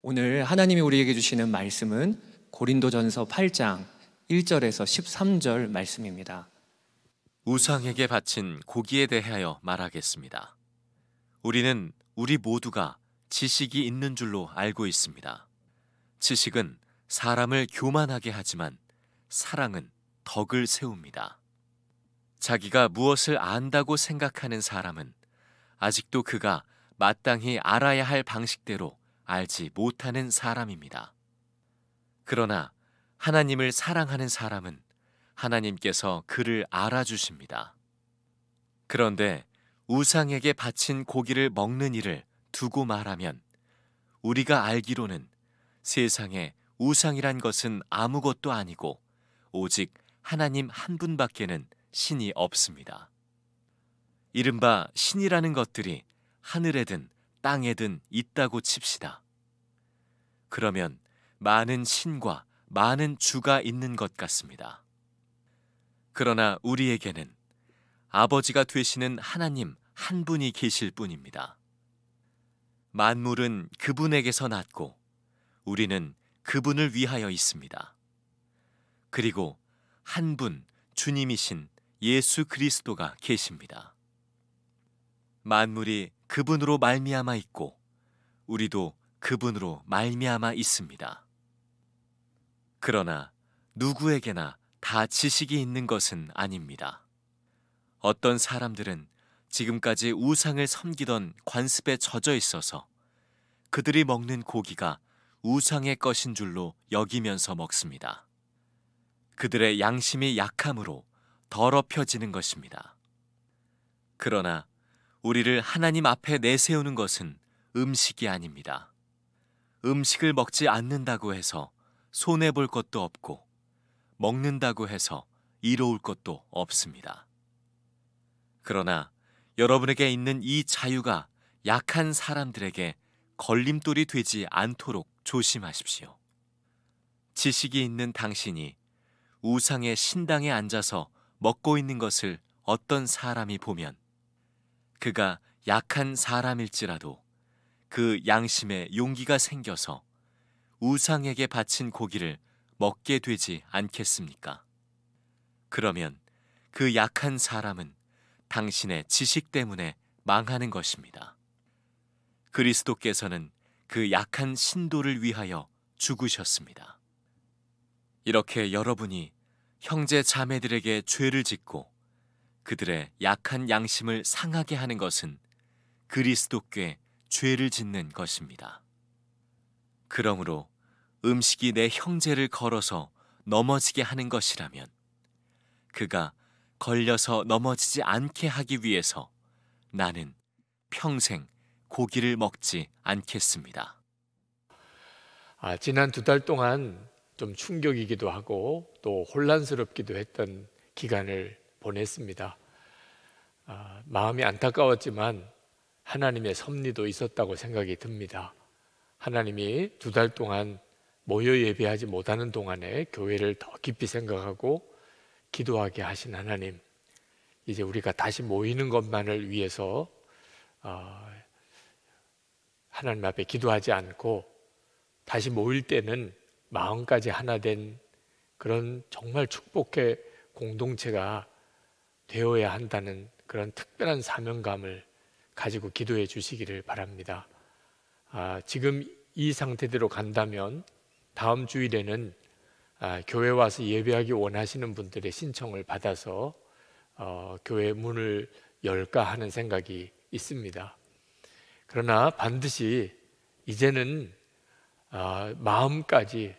오늘 하나님이 우리에게 주시는 말씀은 고린도전서 8장 1절에서 13절 말씀입니다. 우상에게 바친 고기에 대하여 말하겠습니다. 우리는 우리 모두가 지식이 있는 줄로 알고 있습니다. 지식은 사람을 교만하게 하지만 사랑은 덕을 세웁니다. 자기가 무엇을 안다고 생각하는 사람은 아직도 그가 마땅히 알아야 할 방식대로 알지 못하는 사람입니다. 그러나 하나님을 사랑하는 사람은 하나님께서 그를 알아주십니다. 그런데 우상에게 바친 고기를 먹는 일을 두고 말하면 우리가 알기로는 세상에 우상이란 것은 아무것도 아니고 오직 하나님 한 분밖에는 신이 없습니다. 이른바 신이라는 것들이 하늘에든 땅에든 있다고 칩시다. 그러면 많은 신과 많은 주가 있는 것 같습니다. 그러나 우리에게는 아버지가 되시는 하나님 한 분이 계실 뿐입니다. 만물은 그분에게서 났고 우리는 그분을 위하여 있습니다. 그리고 한 분 주님이신 예수 그리스도가 계십니다. 만물이 그분으로 말미암아 있고 우리도 그분으로 말미암아 있습니다. 그러나 누구에게나 다 지식이 있는 것은 아닙니다. 어떤 사람들은 지금까지 우상을 섬기던 관습에 젖어 있어서 그들이 먹는 고기가 우상의 것인 줄로 여기면서 먹습니다. 그들의 양심이 약함으로 더럽혀지는 것입니다. 그러나 우리를 하나님 앞에 내세우는 것은 음식이 아닙니다. 음식을 먹지 않는다고 해서 손해볼 것도 없고 먹는다고 해서 이로울 것도 없습니다. 그러나 여러분에게 있는 이 자유가 약한 사람들에게 걸림돌이 되지 않도록 조심하십시오. 지식이 있는 당신이 우상의 신당에 앉아서 먹고 있는 것을 어떤 사람이 보면 그가 약한 사람일지라도 그 양심에 용기가 생겨서 우상에게 바친 고기를 먹게 되지 않겠습니까? 그러면 그 약한 사람은 당신의 지식 때문에 망하는 것입니다. 그리스도께서는 그 약한 신도를 위하여 죽으셨습니다. 이렇게 여러분이 형제 자매들에게 죄를 짓고 그들의 약한 양심을 상하게 하는 것은 그리스도께 죄를 짓는 것입니다. 그러므로 음식이 내 형제를 걸어서 넘어지게 하는 것이라면 그가 걸려서 넘어지지 않게 하기 위해서 나는 평생 고기를 먹지 않겠습니다. 아, 지난 두 달 동안 좀 충격이기도 하고 또 혼란스럽기도 했던 기간을 보냈습니다. 아, 마음이 안타까웠지만 하나님의 섭리도 있었다고 생각이 듭니다. 하나님이 두 달 동안 모여 예배하지 못하는 동안에 교회를 더 깊이 생각하고 기도하게 하신 하나님, 이제 우리가 다시 모이는 것만을 위해서 어, 하나님 앞에 기도하지 않고 다시 모일 때는 마음까지 하나 된 그런 정말 축복의 공동체가 되어야 한다는 그런 특별한 사명감을 가지고 기도해 주시기를 바랍니다. 아, 지금 이 상태대로 간다면 다음 주일에는 아, 교회 와서 예배하기 원하시는 분들의 신청을 받아서 어, 교회 문을 열까 하는 생각이 있습니다. 그러나 반드시 이제는 아, 마음까지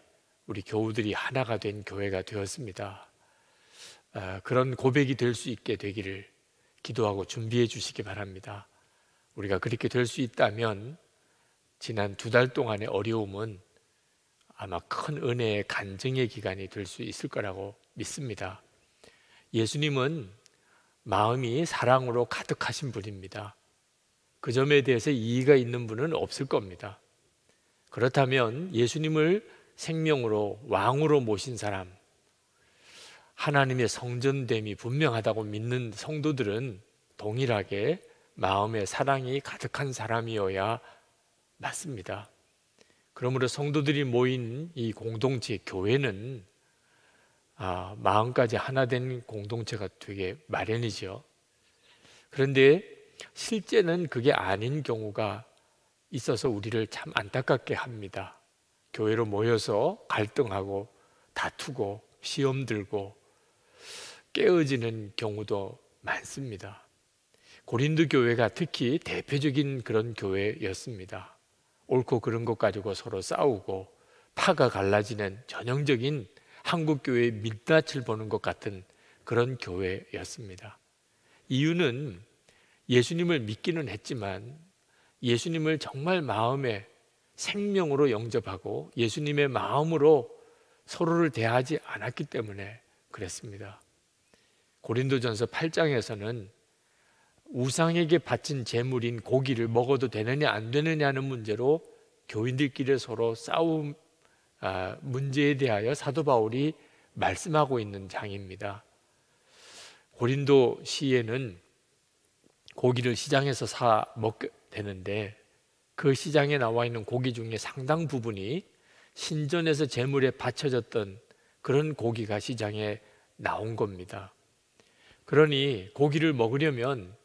우리 교우들이 하나가 된 교회가 되었습니다. 아, 그런 고백이 될 수 있게 되기를 기도하고 준비해 주시기 바랍니다. 우리가 그렇게 될 수 있다면 지난 두 달 동안의 어려움은 아마 큰 은혜의 간증의 기간이 될 수 있을 거라고 믿습니다. 예수님은 마음이 사랑으로 가득하신 분입니다. 그 점에 대해서 이의가 있는 분은 없을 겁니다. 그렇다면 예수님을 생명으로 왕으로 모신 사람, 하나님의 성전됨이 분명하다고 믿는 성도들은 동일하게 마음에 사랑이 가득한 사람이어야 맞습니다. 그러므로 성도들이 모인 이 공동체 교회는 아, 마음까지 하나 된 공동체가 되게 마련이죠. 그런데 실제는 그게 아닌 경우가 있어서 우리를 참 안타깝게 합니다. 교회로 모여서 갈등하고 다투고 시험 들고 깨어지는 경우도 많습니다. 고린도 교회가 특히 대표적인 그런 교회였습니다. 옳고 그른 것 가지고 서로 싸우고 파가 갈라지는 전형적인 한국 교회의 밑낯을 보는 것 같은 그런 교회였습니다. 이유는 예수님을 믿기는 했지만 예수님을 정말 마음에 생명으로 영접하고 예수님의 마음으로 서로를 대하지 않았기 때문에 그랬습니다. 고린도전서 8장에서는 우상에게 바친 재물인 고기를 먹어도 되느냐 안 되느냐는 문제로 교인들끼리 서로 싸움 아, 문제에 대하여 사도 바울이 말씀하고 있는 장입니다. 고린도 시에는 고기를 시장에서 사 먹게 되는데 그 시장에 나와 있는 고기 중에 상당 부분이 신전에서 제물에 바쳐졌던 그런 고기가 시장에 나온 겁니다. 그러니 고기를 먹으려면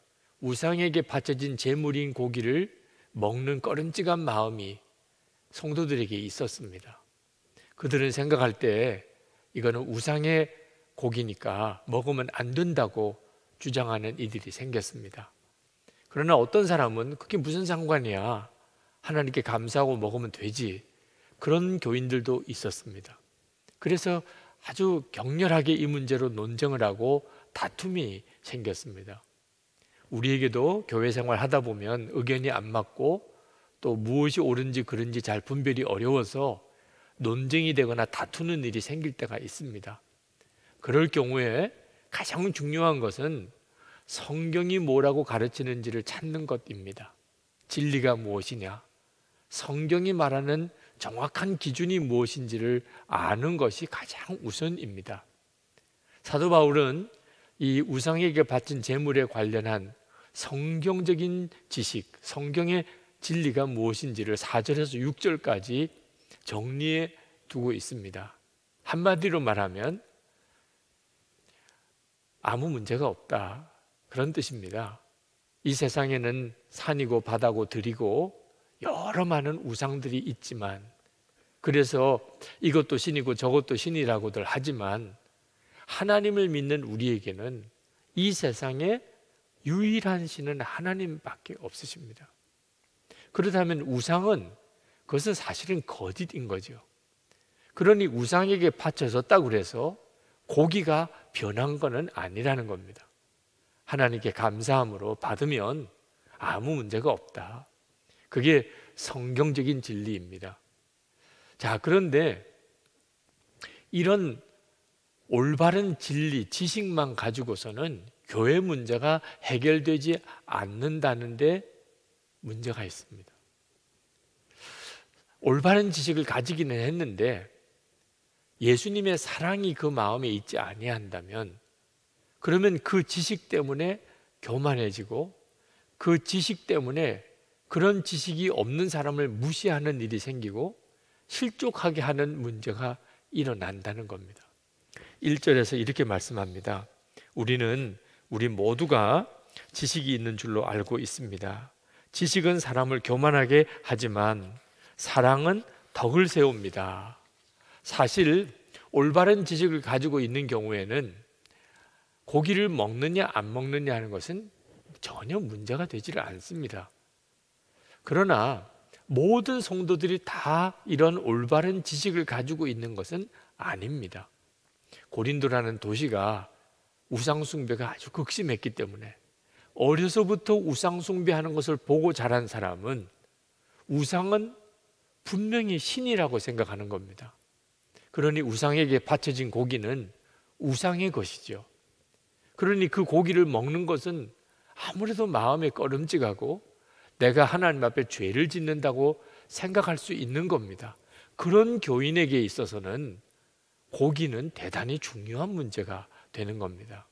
우상에게 바쳐진 제물인 고기를 먹는 꺼름직한 마음이 성도들에게 있었습니다. 그들은 생각할 때 이거는 우상의 고기니까 먹으면 안 된다고 주장하는 이들이 생겼습니다. 그러나 어떤 사람은 그게 무슨 상관이야. 하나님께 감사하고 먹으면 되지. 그런 교인들도 있었습니다. 그래서 아주 격렬하게 이 문제로 논쟁을 하고 다툼이 생겼습니다. 우리에게도 교회 생활 하다 보면 의견이 안 맞고 또 무엇이 옳은지 그런지잘 분별이 어려워서 논쟁이 되거나 다투는 일이 생길 때가 있습니다. 그럴 경우에 가장 중요한 것은 성경이 뭐라고 가르치는지를 찾는 것입니다. 진리가 무엇이냐? 성경이 말하는 정확한 기준이 무엇인지를 아는 것이 가장 우선입니다. 사도 바울은 이 우상에게 바친 재물에 관련한 성경적인 지식, 성경의 진리가 무엇인지를 4절에서 6절까지 정리해 두고 있습니다. 한마디로 말하면 아무 문제가 없다. 그런 뜻입니다. 이 세상에는 산이고 바다고 들이고 여러 많은 우상들이 있지만 그래서 이것도 신이고 저것도 신이라고들 하지만 하나님을 믿는 우리에게는 이 세상에 유일한 신은 하나님밖에 없으십니다. 그렇다면 우상은 그것은 사실은 거짓인 거죠. 그러니 우상에게 바쳐졌다고 그래서 고기가 변한 것은 아니라는 겁니다. 하나님께 감사함으로 받으면 아무 문제가 없다. 그게 성경적인 진리입니다. 자, 그런데 이런 올바른 진리, 지식만 가지고서는 교회 문제가 해결되지 않는다는데 문제가 있습니다. 올바른 지식을 가지기는 했는데 예수님의 사랑이 그 마음에 있지 아니한다면 그러면 그 지식 때문에 교만해지고 그 지식 때문에 그런 지식이 없는 사람을 무시하는 일이 생기고 실족하게 하는 문제가 일어난다는 겁니다. 1절에서 이렇게 말씀합니다. 우리는 우리 모두가 지식이 있는 줄로 알고 있습니다. 지식은 사람을 교만하게 하지만 사랑은 덕을 세웁니다. 사실 올바른 지식을 가지고 있는 경우에는 고기를 먹느냐 안 먹느냐 하는 것은 전혀 문제가 되지를 않습니다. 그러나 모든 성도들이 다 이런 올바른 지식을 가지고 있는 것은 아닙니다. 고린도라는 도시가 우상숭배가 아주 극심했기 때문에 어려서부터 우상숭배하는 것을 보고 자란 사람은 우상은 분명히 신이라고 생각하는 겁니다. 그러니 우상에게 바쳐진 고기는 우상의 것이죠. 그러니 그 고기를 먹는 것은 아무래도 마음에 꺼름직하고 내가 하나님 앞에 죄를 짓는다고 생각할 수 있는 겁니다. 그런 교인에게 있어서는 고기는 대단히 중요한 문제가 되는 겁니다.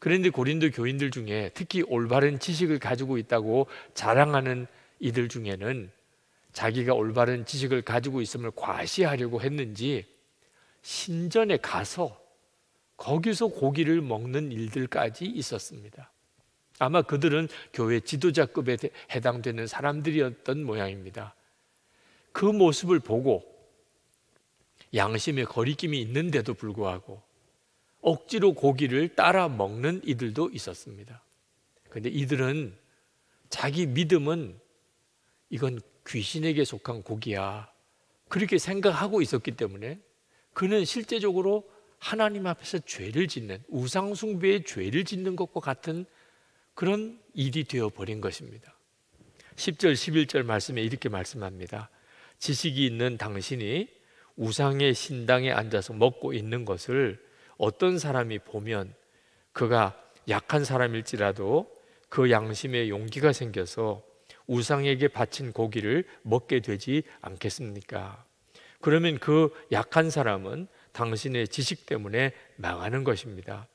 그런데 고린도 교인들 중에 특히 올바른 지식을 가지고 있다고 자랑하는 이들 중에는 자기가 올바른 지식을 가지고 있음을 과시하려고 했는지 신전에 가서 거기서 고기를 먹는 일들까지 있었습니다. 아마 그들은 교회 지도자급에 해당되는 사람들이었던 모양입니다. 그 모습을 보고 양심의 거리낌이 있는데도 불구하고 억지로 고기를 따라 먹는 이들도 있었습니다. 그데 이들은 자기 믿음은 이건 귀신에게 속한 고기야. 그렇게 생각하고 있었기 때문에 그는 실제적으로 하나님 앞에서 죄를 짓는 우상숭배의 죄를 짓는 것과 같은 그런 일이 되어 버린 것입니다. 10절 11절 말씀에 이렇게 말씀합니다. 지식이 있는 당신이 우상의 신당에 앉아서 먹고 있는 것을 어떤 사람이 보면 그가 약한 사람일지라도 그 양심에 용기가 생겨서 우상에게 바친 고기를 먹게 되지 않겠습니까? 그러면 그 약한 사람은 당신의 지식 때문에 망하는 것입니다.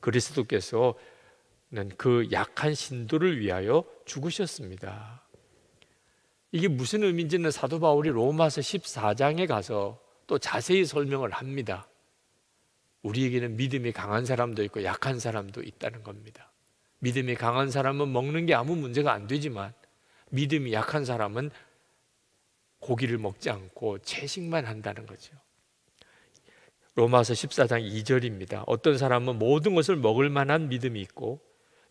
그리스도께서는 그 약한 신도를 위하여 죽으셨습니다. 이게 무슨 의미인지는 사도 바울이 로마서 14장에 가서 또 자세히 설명을 합니다. 우리에게는 믿음이 강한 사람도 있고 약한 사람도 있다는 겁니다. 믿음이 강한 사람은 먹는 게 아무 문제가 안 되지만 믿음이 약한 사람은 고기를 먹지 않고 채식만 한다는 거죠. 로마서 14장 2절입니다. 어떤 사람은 모든 것을 먹을 만한 믿음이 있고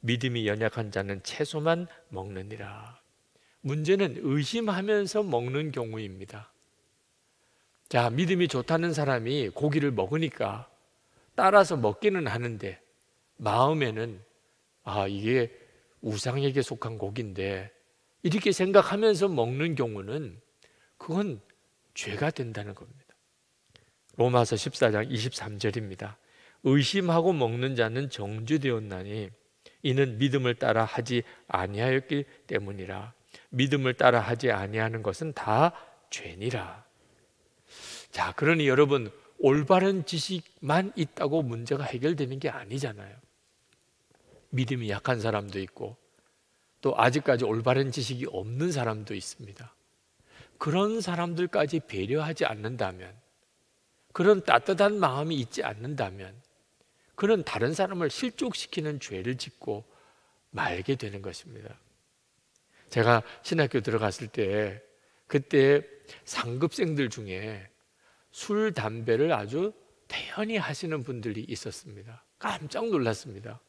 믿음이 연약한 자는 채소만 먹느니라. 문제는 의심하면서 먹는 경우입니다. 자, 믿음이 좋다는 사람이 고기를 먹으니까 따라서 먹기는 하는데 마음에는 아, 이게 우상에게 속한 곡인데 이렇게 생각하면서 먹는 경우는 그건 죄가 된다는 겁니다. 로마서 14장 23절입니다. 의심하고 먹는 자는 정죄되었나니 이는 믿음을 따라 하지 아니하였기 때문이라. 믿음을 따라 하지 아니하는 것은 다 죄니라. 자, 그러니 여러분 올바른 지식만 있다고 문제가 해결되는 게 아니잖아요. 믿음이 약한 사람도 있고 또 아직까지 올바른 지식이 없는 사람도 있습니다. 그런 사람들까지 배려하지 않는다면 그런 따뜻한 마음이 있지 않는다면 그런 다른 사람을 실족시키는 죄를 짓고 말게 되는 것입니다. 제가 신학교 들어갔을 때 그때 상급생들 중에 술, 담배를 아주 태연히 하시는 분들이 있었습니다. 깜짝 놀랐습니다.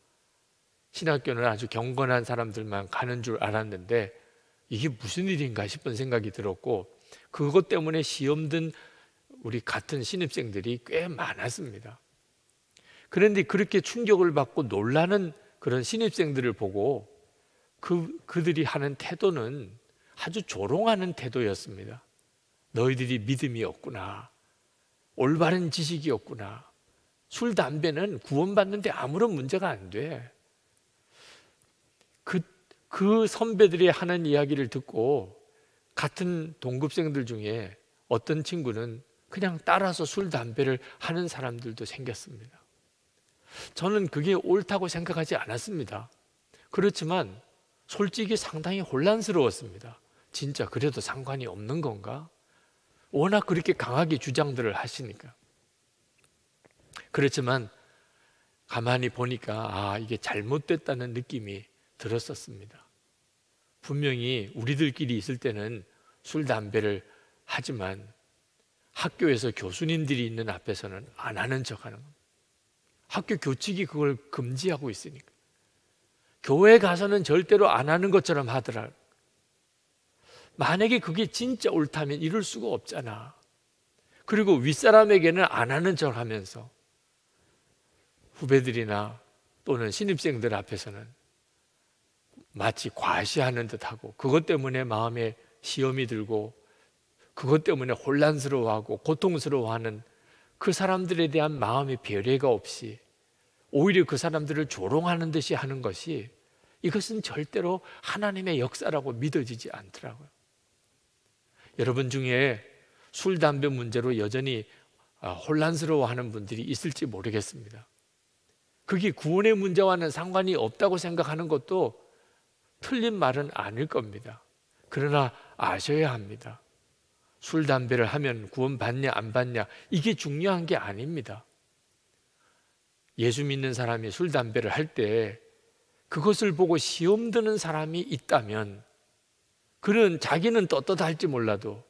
신학교는 아주 경건한 사람들만 가는 줄 알았는데 이게 무슨 일인가 싶은 생각이 들었고 그것 때문에 시험 든 우리 같은 신입생들이 꽤 많았습니다. 그런데 그렇게 충격을 받고 놀라는 그런 신입생들을 보고 그, 그들이 하는 태도는 아주 조롱하는 태도였습니다. 너희들이 믿음이 없구나. 올바른 지식이었구나. 술, 담배는 구원받는데 아무런 문제가 안 돼. 그, 그 선배들이 하는 이야기를 듣고 같은 동급생들 중에 어떤 친구는 그냥 따라서 술, 담배를 하는 사람들도 생겼습니다. 저는 그게 옳다고 생각하지 않았습니다. 그렇지만 솔직히 상당히 혼란스러웠습니다. 진짜 그래도 상관이 없는 건가? 워낙 그렇게 강하게 주장들을 하시니까. 그렇지만 가만히 보니까 아, 이게 잘못됐다는 느낌이 들었었습니다. 분명히 우리들끼리 있을 때는 술, 담배를 하지만 학교에서 교수님들이 있는 앞에서는 안 하는 척 하는 겁니다. 학교 교칙이 그걸 금지하고 있으니까. 교회 가서는 절대로 안 하는 것처럼 하더라. 만약에 그게 진짜 옳다면 이럴 수가 없잖아. 그리고 윗사람에게는 안 하는 척 하면서 후배들이나 또는 신입생들 앞에서는 마치 과시하는 듯하고 그것 때문에 마음에 시험이 들고 그것 때문에 혼란스러워하고 고통스러워하는 그 사람들에 대한 마음의 배려가 없이 오히려 그 사람들을 조롱하는 듯이 하는 것이 이것은 절대로 하나님의 역사라고 믿어지지 않더라고요. 여러분 중에 술, 담배 문제로 여전히 아, 혼란스러워하는 분들이 있을지 모르겠습니다. 그게 구원의 문제와는 상관이 없다고 생각하는 것도 틀린 말은 아닐 겁니다. 그러나 아셔야 합니다. 술, 담배를 하면 구원받냐, 안 받냐, 이게 중요한 게 아닙니다. 예수 믿는 사람이 술, 담배를 할 때 그것을 보고 시험드는 사람이 있다면 그는 자기는 떳떳할지 몰라도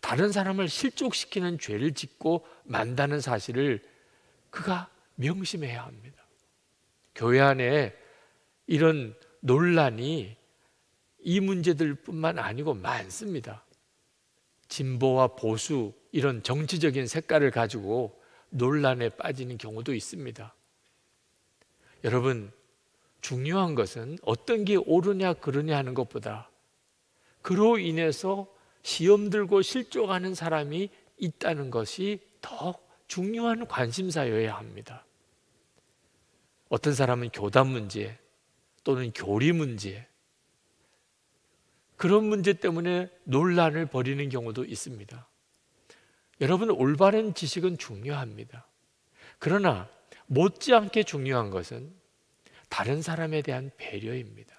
다른 사람을 실족시키는 죄를 짓고 만다는 사실을 그가 명심해야 합니다. 교회 안에 이런 논란이 이 문제들 뿐만 아니고 많습니다. 진보와 보수, 이런 정치적인 색깔을 가지고 논란에 빠지는 경우도 있습니다. 여러분, 중요한 것은 어떤 게 옳으냐, 그러냐 하는 것보다 그로 인해서 시험 들고 실족하는 사람이 있다는 것이 더 중요한 관심사여야 합니다. 어떤 사람은 교단 문제 또는 교리 문제 그런 문제 때문에 논란을 벌이는 경우도 있습니다. 여러분 올바른 지식은 중요합니다. 그러나 못지않게 중요한 것은 다른 사람에 대한 배려입니다.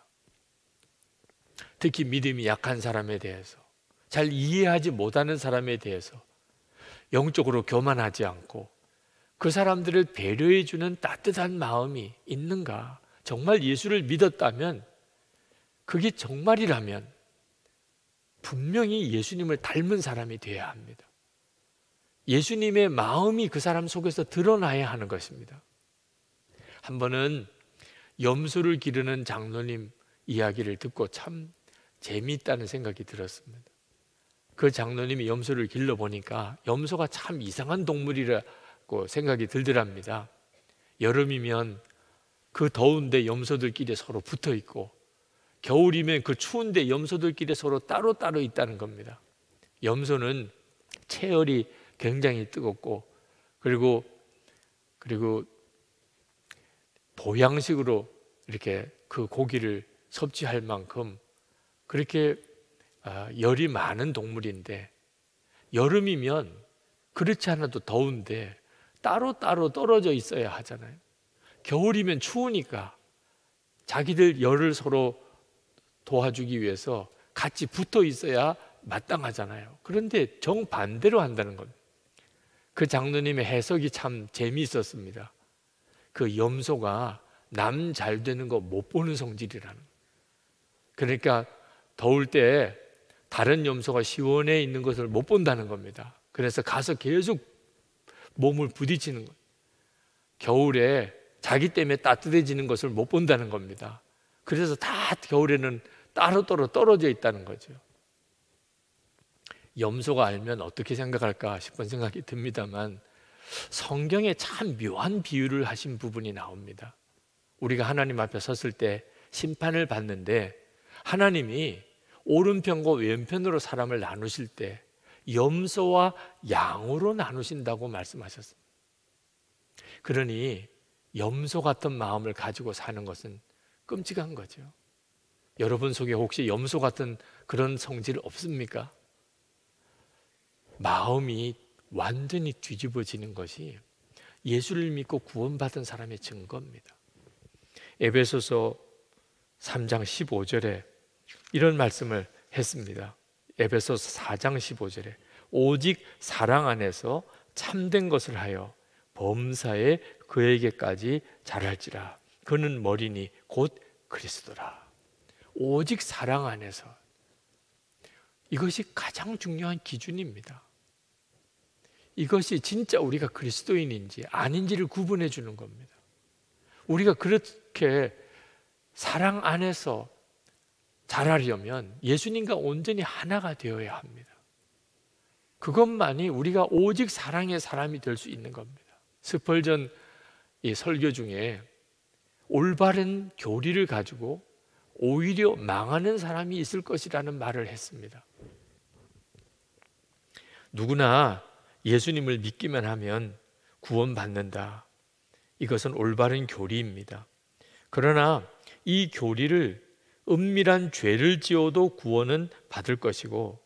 특히 믿음이 약한 사람에 대해서 잘 이해하지 못하는 사람에 대해서 영적으로 교만하지 않고 그 사람들을 배려해 주는 따뜻한 마음이 있는가? 정말 예수를 믿었다면 그게 정말이라면 분명히 예수님을 닮은 사람이 되어야 합니다. 예수님의 마음이 그 사람 속에서 드러나야 하는 것입니다. 한 번은 염소를 기르는 장로님 이야기를 듣고 참 재미있다는 생각이 들었습니다. 그 장로님이 염소를 길러 보니까 염소가 참 이상한 동물이라고 생각이 들더랍니다. 여름이면 그 더운데 염소들끼리 서로 붙어 있고 겨울이면 그 추운데 염소들끼리 서로 따로 따로 있다는 겁니다. 염소는 체열이 굉장히 뜨겁고 그리고 그리고 보양식으로 이렇게 그 고기를 섭취할 만큼 그렇게 아, 열이 많은 동물인데 여름이면 그렇지 않아도 더운데 따로따로 떨어져 있어야 하잖아요. 겨울이면 추우니까 자기들 열을 서로 도와주기 위해서 같이 붙어 있어야 마땅하잖아요. 그런데 정반대로 한다는 겁그 장로님의 해석이 참 재미있었습니다. 그 염소가 남 잘 되는 거 못 보는 성질이라는. 그러니까 더울 때 다른 염소가 시원해 있는 것을 못 본다는 겁니다. 그래서 가서 계속 몸을 부딪히는 것. 겨울에 자기 때문에 따뜻해지는 것을 못 본다는 겁니다. 그래서 다 겨울에는 따로따로 떨어져 있다는 거죠. 염소가 알면 어떻게 생각할까 싶은 생각이 듭니다만 성경에 참 묘한 비유를 하신 부분이 나옵니다. 우리가 하나님 앞에 섰을 때 심판을 받는데 하나님이 오른편과 왼편으로 사람을 나누실 때 염소와 양으로 나누신다고 말씀하셨습니다. 그러니 염소 같은 마음을 가지고 사는 것은 끔찍한 거죠. 여러분 속에 혹시 염소 같은 그런 성질 없습니까? 마음이 완전히 뒤집어지는 것이 예수를 믿고 구원받은 사람의 증거입니다. 에베소서 3장 15절에 이런 말씀을 했습니다. 에베소 4장 15절에 오직 사랑 안에서 참된 것을 하여 범사에 그에게까지 자랄지라 그는 머리니 곧 그리스도라 오직 사랑 안에서 이것이 가장 중요한 기준입니다. 이것이 진짜 우리가 그리스도인인지 아닌지를 구분해 주는 겁니다. 우리가 그렇게 사랑 안에서 잘하려면 예수님과 온전히 하나가 되어야 합니다. 그것만이 우리가 오직 사랑의 사람이 될 수 있는 겁니다. 스펄전 이 설교 중에 올바른 교리를 가지고 오히려 망하는 사람이 있을 것이라는 말을 했습니다. 누구나 예수님을 믿기만 하면 구원받는다. 이것은 올바른 교리입니다. 그러나 이 교리를 은밀한 죄를 지어도 구원은 받을 것이고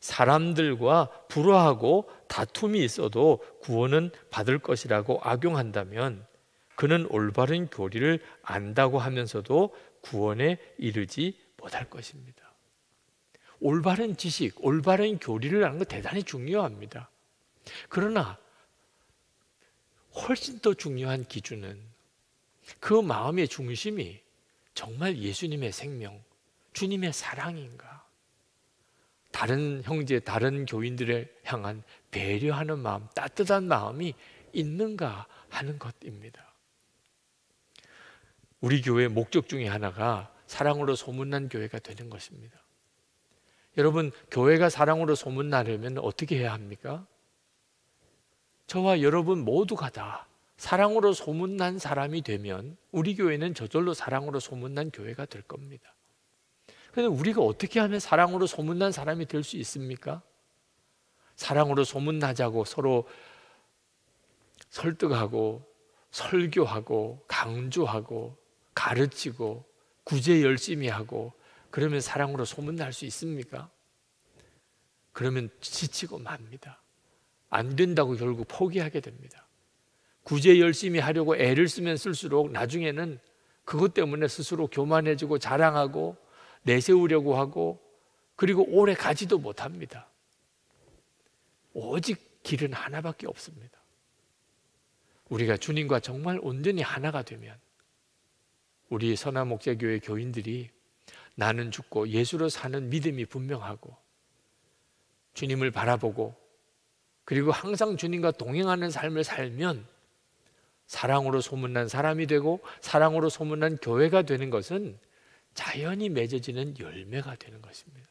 사람들과 불화하고 다툼이 있어도 구원은 받을 것이라고 악용한다면 그는 올바른 교리를 안다고 하면서도 구원에 이르지 못할 것입니다. 올바른 지식, 올바른 교리를 아는 거 대단히 중요합니다. 그러나 훨씬 더 중요한 기준은 그 마음의 중심이 정말 예수님의 생명, 주님의 사랑인가? 다른 형제, 다른 교인들을 향한 배려하는 마음, 따뜻한 마음이 있는가 하는 것입니다. 우리 교회의 목적 중에 하나가 사랑으로 소문난 교회가 되는 것입니다. 여러분, 교회가 사랑으로 소문나려면 어떻게 해야 합니까? 저와 여러분 모두가 다 사랑으로 소문난 사람이 되면 우리 교회는 저절로 사랑으로 소문난 교회가 될 겁니다. 그런데 우리가 어떻게 하면 사랑으로 소문난 사람이 될 수 있습니까? 사랑으로 소문나자고 서로 설득하고 설교하고 강조하고 가르치고 구제 열심히 하고 그러면 사랑으로 소문날 수 있습니까? 그러면 지치고 맙니다. 안 된다고 결국 포기하게 됩니다. 구제 열심히 하려고 애를 쓰면 쓸수록 나중에는 그것 때문에 스스로 교만해지고 자랑하고 내세우려고 하고 그리고 오래 가지도 못합니다. 오직 길은 하나밖에 없습니다. 우리가 주님과 정말 온전히 하나가 되면 우리 선한 목자교회 교인들이 나는 죽고 예수로 사는 믿음이 분명하고 주님을 바라보고 그리고 항상 주님과 동행하는 삶을 살면 사랑으로 소문난 사람이 되고 사랑으로 소문난 교회가 되는 것은 자연히 맺어지는 열매가 되는 것입니다.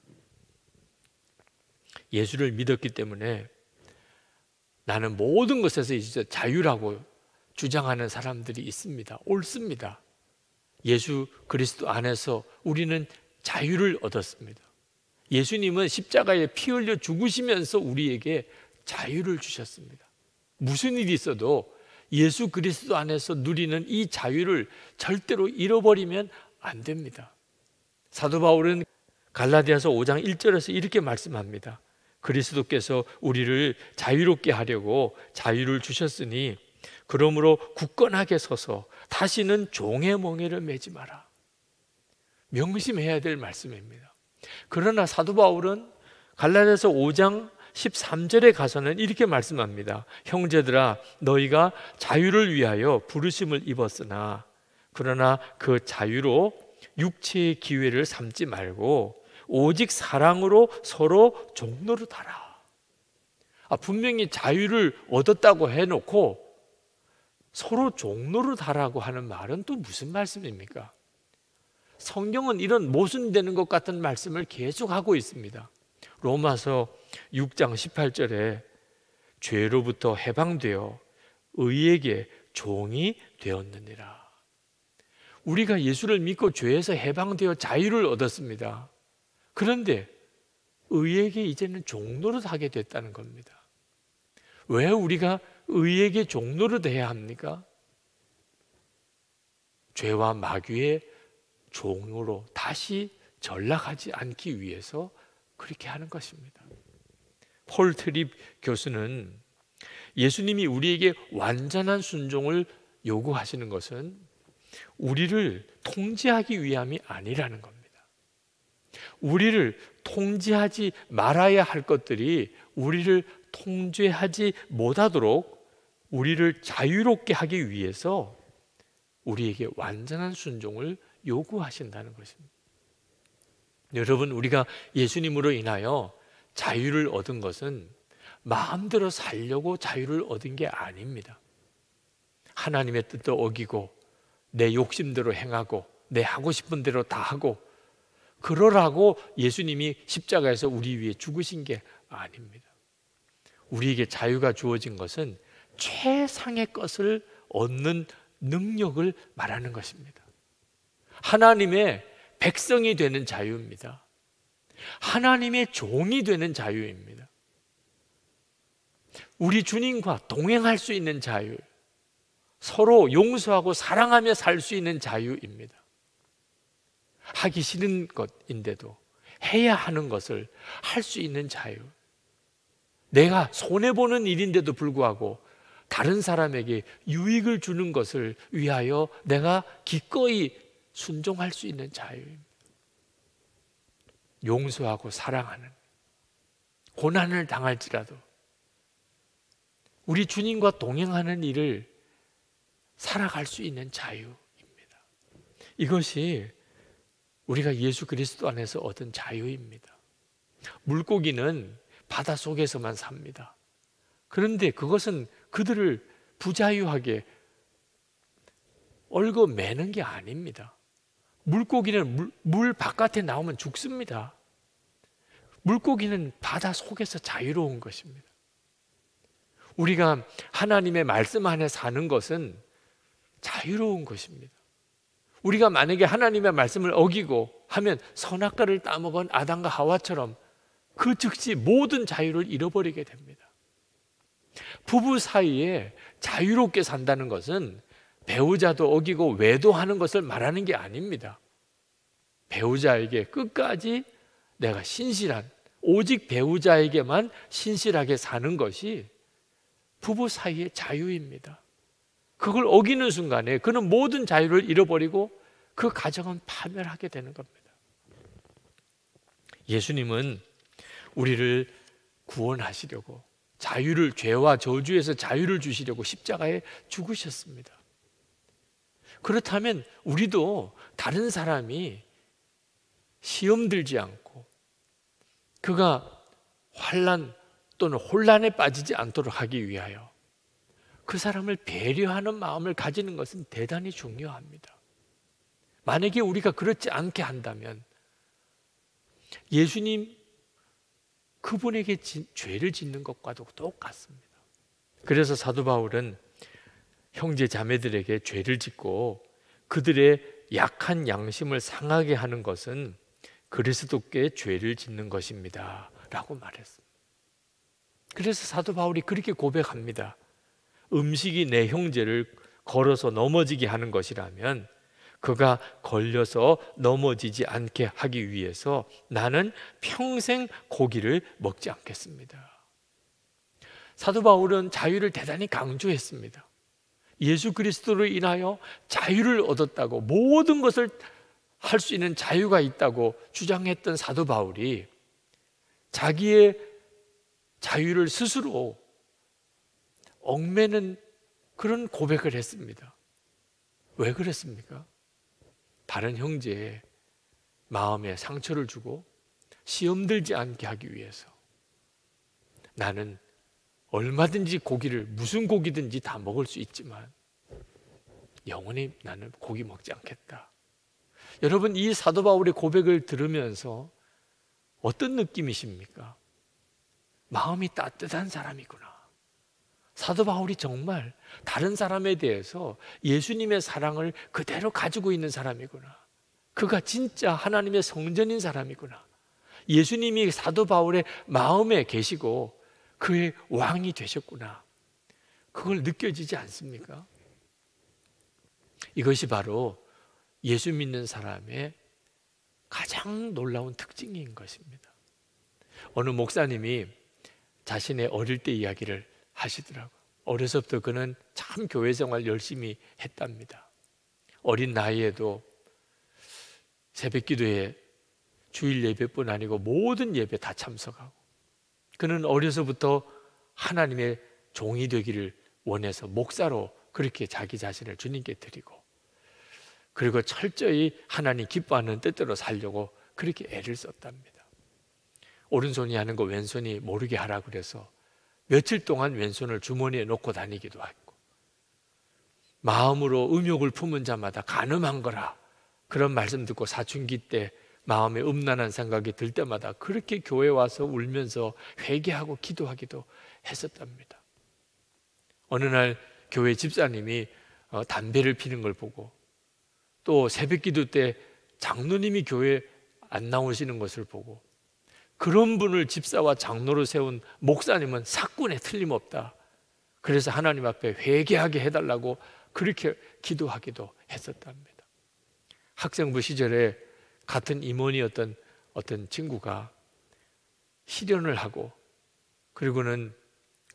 예수를 믿었기 때문에 나는 모든 것에서 이제 자유라고 주장하는 사람들이 있습니다. 옳습니다. 예수 그리스도 안에서 우리는 자유를 얻었습니다. 예수님은 십자가에 피 흘려 죽으시면서 우리에게 자유를 주셨습니다. 무슨 일이 있어도 예수 그리스도 안에서 누리는 이 자유를 절대로 잃어버리면 안 됩니다. 사도 바울은 갈라디아서 5장 1절에서 이렇게 말씀합니다. 그리스도께서 우리를 자유롭게 하려고 자유를 주셨으니 그러므로 굳건하게 서서 다시는 종의 멍에를 매지 마라. 명심해야 될 말씀입니다. 그러나 사도 바울은 갈라디아서 5장 13절에 가서는 이렇게 말씀합니다. 형제들아 너희가 자유를 위하여 부르심을 입었으나 그러나 그 자유로 육체의 기회를 삼지 말고 오직 사랑으로 서로 종노릇하라. 아, 분명히 자유를 얻었다고 해놓고 서로 종노릇하라고 하는 말은 또 무슨 말씀입니까? 성경은 이런 모순되는 것 같은 말씀을 계속하고 있습니다. 로마서 6장 18절에 죄로부터 해방되어 의에게 종이 되었느니라. 우리가 예수를 믿고 죄에서 해방되어 자유를 얻었습니다. 그런데 의에게 이제는 종로를 하게 됐다는 겁니다. 왜 우리가 의에게 종로를 해야 합니까? 죄와 마귀의 종으로 다시 전락하지 않기 위해서 그렇게 하는 것입니다. 폴 트립 교수는 예수님이 우리에게 완전한 순종을 요구하시는 것은 우리를 통제하기 위함이 아니라는 겁니다. 우리를 통제하지 말아야 할 것들이 우리를 통제하지 못하도록 우리를 자유롭게 하기 위해서 우리에게 완전한 순종을 요구하신다는 것입니다. 여러분, 우리가 예수님으로 인하여 자유를 얻은 것은 마음대로 살려고 자유를 얻은 게 아닙니다. 하나님의 뜻도 어기고 내 욕심대로 행하고 내 하고 싶은 대로 다 하고 그러라고 예수님이 십자가에서 우리 위해 죽으신 게 아닙니다. 우리에게 자유가 주어진 것은 최상의 것을 얻는 능력을 말하는 것입니다. 하나님의 백성이 되는 자유입니다. 하나님의 종이 되는 자유입니다. 우리 주님과 동행할 수 있는 자유, 서로 용서하고 사랑하며 살 수 있는 자유입니다. 하기 싫은 것인데도 해야 하는 것을 할 수 있는 자유. 내가 손해보는 일인데도 불구하고 다른 사람에게 유익을 주는 것을 위하여 내가 기꺼이 순종할 수 있는 자유입니다. 용서하고 사랑하는 고난을 당할지라도 우리 주님과 동행하는 일을 살아갈 수 있는 자유입니다. 이것이 우리가 예수 그리스도 안에서 얻은 자유입니다. 물고기는 바다 속에서만 삽니다. 그런데 그것은 그들을 부자유하게 얼거 매는 게 아닙니다. 물고기는 물, 물 바깥에 나오면 죽습니다. 물고기는 바다 속에서 자유로운 것입니다. 우리가 하나님의 말씀 안에 사는 것은 자유로운 것입니다. 우리가 만약에 하나님의 말씀을 어기고 하면 선악과를 따먹은 아담과 하와처럼 그 즉시 모든 자유를 잃어버리게 됩니다. 부부 사이에 자유롭게 산다는 것은 배우자도 어기고 외도하는 것을 말하는 게 아닙니다. 배우자에게 끝까지 내가 신실한 오직 배우자에게만 신실하게 사는 것이 부부 사이의 자유입니다. 그걸 어기는 순간에 그는 모든 자유를 잃어버리고 그 가정은 파멸하게 되는 겁니다. 예수님은 우리를 구원하시려고 자유를 죄와 저주에서 자유를 주시려고 십자가에 죽으셨습니다. 그렇다면 우리도 다른 사람이 시험 들지 않고 그가 환란 또는 혼란에 빠지지 않도록 하기 위하여 그 사람을 배려하는 마음을 가지는 것은 대단히 중요합니다. 만약에 우리가 그렇지 않게 한다면 예수님 그분에게 지, 죄를 짓는 것과도 똑같습니다. 그래서 사도 바울은 형제 자매들에게 죄를 짓고 그들의 약한 양심을 상하게 하는 것은 그리스도께 죄를 짓는 것입니다. 라고 말했습니다. 그래서 사도 바울이 그렇게 고백합니다. 음식이 내 형제를 걸어서 넘어지게 하는 것이라면 그가 걸려서 넘어지지 않게 하기 위해서 나는 평생 고기를 먹지 않겠습니다. 사도 바울은 자유를 대단히 강조했습니다. 예수 그리스도를 인하여 자유를 얻었다고 모든 것을 할수 있는 자유가 있다고 주장했던 사도 바울이 자기의 자유를 스스로 얽매는 그런 고백을 했습니다. 왜 그랬습니까? 다른 형제의 마음에 상처를 주고 시험 들지 않게 하기 위해서 나는 얼마든지 고기를 무슨 고기든지 다 먹을 수 있지만 영원히 나는 고기 먹지 않겠다. 여러분 이 사도 바울의 고백을 들으면서 어떤 느낌이십니까? 마음이 따뜻한 사람이구나. 사도 바울이 정말 다른 사람에 대해서 예수님의 사랑을 그대로 가지고 있는 사람이구나. 그가 진짜 하나님의 성전인 사람이구나. 예수님이 사도 바울의 마음에 계시고 그의 왕이 되셨구나. 그걸 느껴지지 않습니까? 이것이 바로 예수 믿는 사람의 가장 놀라운 특징인 것입니다. 어느 목사님이 자신의 어릴 때 이야기를 하시더라고 어려서부터 그는 참 교회 생활 열심히 했답니다. 어린 나이에도 새벽 기도에 주일 예배뿐 아니고 모든 예배 다 참석하고 그는 어려서부터 하나님의 종이 되기를 원해서 목사로 그렇게 자기 자신을 주님께 드리고 그리고 철저히 하나님 기뻐하는 뜻대로 살려고 그렇게 애를 썼답니다. 오른손이 하는 거 왼손이 모르게 하라 그래서 며칠 동안 왼손을 주머니에 넣고 다니기도 했고 마음으로 음욕을 품은 자마다 가늠한 거라 그런 말씀 듣고 사춘기 때 마음에 음란한 생각이 들 때마다 그렇게 교회 와서 울면서 회개하고 기도하기도 했었답니다. 어느 날 교회 집사님이 어, 담배를 피는 걸 보고 또 새벽 기도 때 장로님이 교회 안 나오시는 것을 보고 그런 분을 집사와 장로로 세운 목사님은 사건에 틀림없다. 그래서 하나님 앞에 회개하게 해달라고 그렇게 기도하기도 했었답니다. 학생부 시절에 같은 임원이었던 어떤 친구가 실연을 하고 그리고는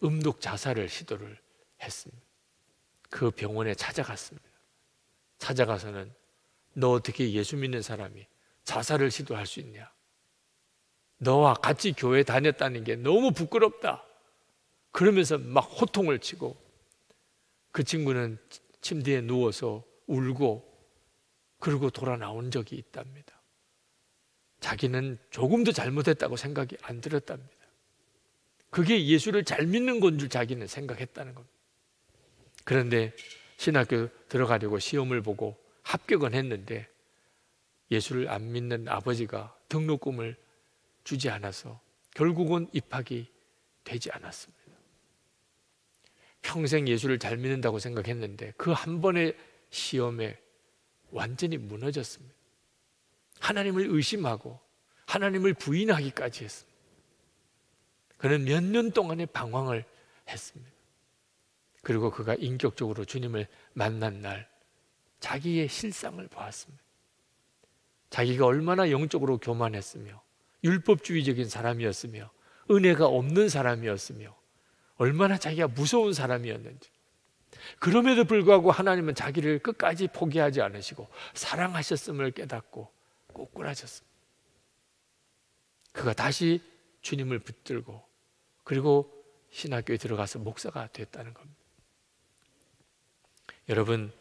음독 자살을 시도를 했습니다. 그 병원에 찾아갔습니다. 찾아가서는 너 어떻게 예수 믿는 사람이 자살을 시도할 수 있냐? 너와 같이 교회 다녔다는 게 너무 부끄럽다. 그러면서 막 호통을 치고 그 친구는 침대에 누워서 울고 그리고 돌아 나온 적이 있답니다. 자기는 조금도 잘못했다고 생각이 안 들었답니다. 그게 예수를 잘 믿는 건 줄 자기는 생각했다는 겁니다. 그런데 신학교 들어가려고 시험을 보고 합격은 했는데 예수를 안 믿는 아버지가 등록금을 주지 않아서 결국은 입학이 되지 않았습니다. 평생 예수를 잘 믿는다고 생각했는데 그 한 번의 시험에 완전히 무너졌습니다. 하나님을 의심하고 하나님을 부인하기까지 했습니다. 그는 몇 년 동안의 방황을 했습니다. 그리고 그가 인격적으로 주님을 만난 날 자기의 실상을 보았습니다. 자기가 얼마나 영적으로 교만했으며 율법주의적인 사람이었으며 은혜가 없는 사람이었으며 얼마나 자기가 무서운 사람이었는지 그럼에도 불구하고 하나님은 자기를 끝까지 포기하지 않으시고 사랑하셨음을 깨닫고 꼬꾸라졌습니다. 그가 다시 주님을 붙들고 그리고 신학교에 들어가서 목사가 됐다는 겁니다. 여러분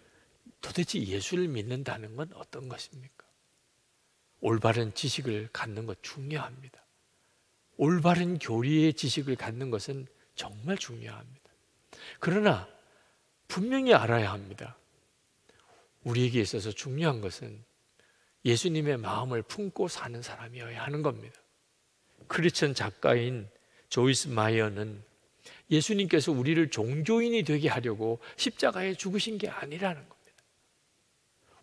도대체 예수를 믿는다는 건 어떤 것입니까? 올바른 지식을 갖는 것 중요합니다. 올바른 교리의 지식을 갖는 것은 정말 중요합니다. 그러나 분명히 알아야 합니다. 우리에게 있어서 중요한 것은 예수님의 마음을 품고 사는 사람이어야 하는 겁니다. 크리스천 작가인 조이스 마이어는 예수님께서 우리를 종교인이 되게 하려고 십자가에 죽으신 게 아니라는 것.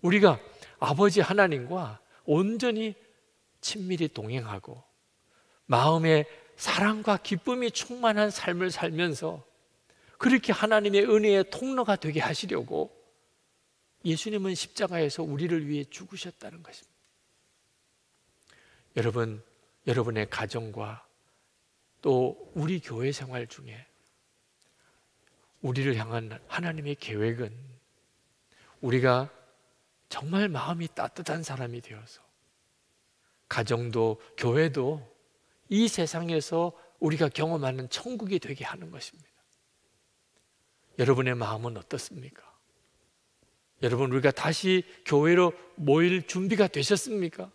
우리가 아버지 하나님과 온전히 친밀히 동행하고 마음에 사랑과 기쁨이 충만한 삶을 살면서 그렇게 하나님의 은혜의 통로가 되게 하시려고 예수님은 십자가에서 우리를 위해 죽으셨다는 것입니다. 여러분, 여러분의 가정과 또 우리 교회 생활 중에 우리를 향한 하나님의 계획은 우리가 정말 마음이 따뜻한 사람이 되어서 가정도 교회도 이 세상에서 우리가 경험하는 천국이 되게 하는 것입니다. 여러분의 마음은 어떻습니까? 여러분 우리가 다시 교회로 모일 준비가 되셨습니까?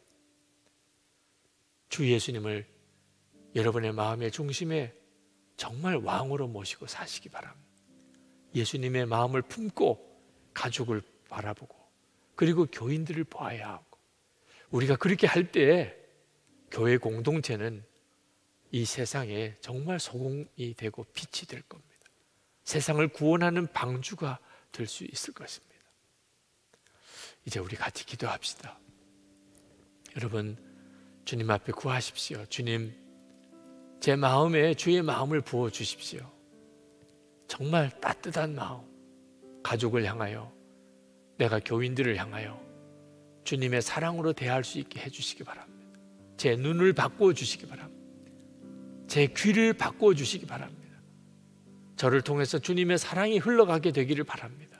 주 예수님을 여러분의 마음의 중심에 정말 왕으로 모시고 사시기 바랍니다. 예수님의 마음을 품고 가족을 바라보고 그리고 교인들을 보아야 하고 우리가 그렇게 할때 교회 공동체는 이 세상에 정말 소금이 되고 빛이 될 겁니다. 세상을 구원하는 방주가 될 수 있을 것입니다. 이제 우리 같이 기도합시다. 여러분 주님 앞에 구하십시오. 주님 제 마음에 주의 마음을 부어 주십시오. 정말 따뜻한 마음 가족을 향하여 내가 교인들을 향하여 주님의 사랑으로 대할 수 있게 해주시기 바랍니다. 제 눈을 바꿔 주시기 바랍니다. 제 귀를 바꿔 주시기 바랍니다. 저를 통해서 주님의 사랑이 흘러가게 되기를 바랍니다.